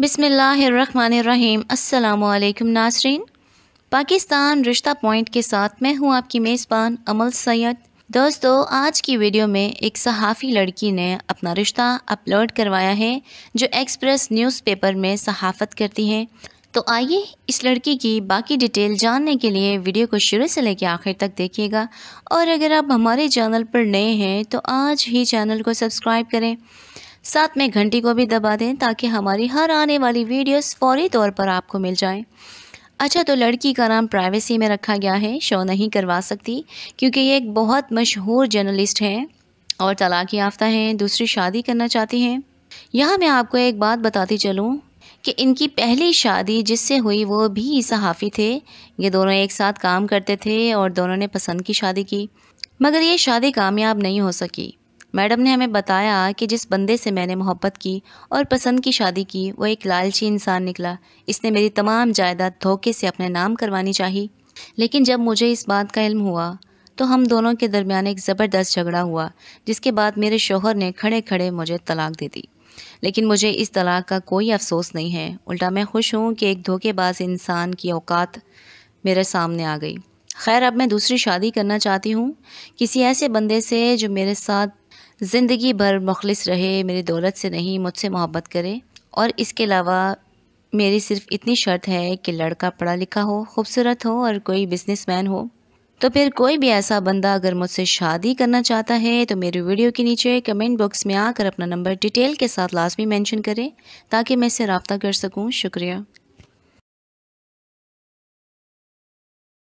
बिसमीम् अल्लाम नासरीन पाकिस्तान रिश्ता पॉइंट के साथ मैं हूं आपकी मेज़बान अमल सैयद दोस्तों आज की वीडियो में एक सहाफ़ी लड़की ने अपना रिश्ता अपलोड करवाया है जो एक्सप्रेस न्यूज़पेपर में सहाफ़त करती है तो आइए इस लड़की की बाकी डिटेल जानने के लिए वीडियो को शुरू से लेकर आखिर तक देखिएगा और अगर आप हमारे चैनल पर नए हैं तो आज ही चैनल को सब्सक्राइब करें साथ में घंटी को भी दबा दें ताकि हमारी हर आने वाली वीडियोस फौरी तौर पर आपको मिल जाएं अच्छा तो लड़की का नाम प्राइवेसी में रखा गया है शो नहीं करवा सकती क्योंकि ये एक बहुत मशहूर जर्नलिस्ट हैं और तलाक़ याफ्ता हैं दूसरी शादी करना चाहती हैं यहाँ मैं आपको एक बात बताती चलूँ कि इनकी पहली शादी जिससे हुई वो भी सहाफ़ी थे ये दोनों एक साथ काम करते थे और दोनों ने पसंद की शादी की मगर ये शादी कामयाब नहीं हो सकी मैडम ने हमें बताया कि जिस बंदे से मैंने मोहब्बत की और पसंद की शादी की वो एक लालची इंसान निकला इसने मेरी तमाम जायदाद धोखे से अपने नाम करवानी चाहिए लेकिन जब मुझे इस बात का इल्म हुआ तो हम दोनों के दरमियान एक ज़बरदस्त झगड़ा हुआ जिसके बाद मेरे शोहर ने खड़े खड़े मुझे तलाक दे दी लेकिन मुझे इस तलाक का कोई अफसोस नहीं है उल्टा मैं खुश हूँ कि एक धोखेबाज इंसान की औकात मेरे सामने आ गई खैर अब मैं दूसरी शादी करना चाहती हूँ किसी ऐसे बंदे से जो मेरे साथ ज़िंदगी भर मुखलिस रहे मेरी दौलत से नहीं मुझसे मोहब्बत करे और इसके अलावा मेरी सिर्फ इतनी शर्त है कि लड़का पढ़ा लिखा हो खूबसूरत हो और कोई मैन हो तो फिर कोई भी ऐसा बंदा अगर मुझसे शादी करना चाहता है तो मेरी वीडियो के नीचे कमेंट बॉक्स में आकर अपना नंबर डिटेल के साथ लाजमी मेंशन करें ताकि मैं इससे रबता कर सकूं शुक्रिया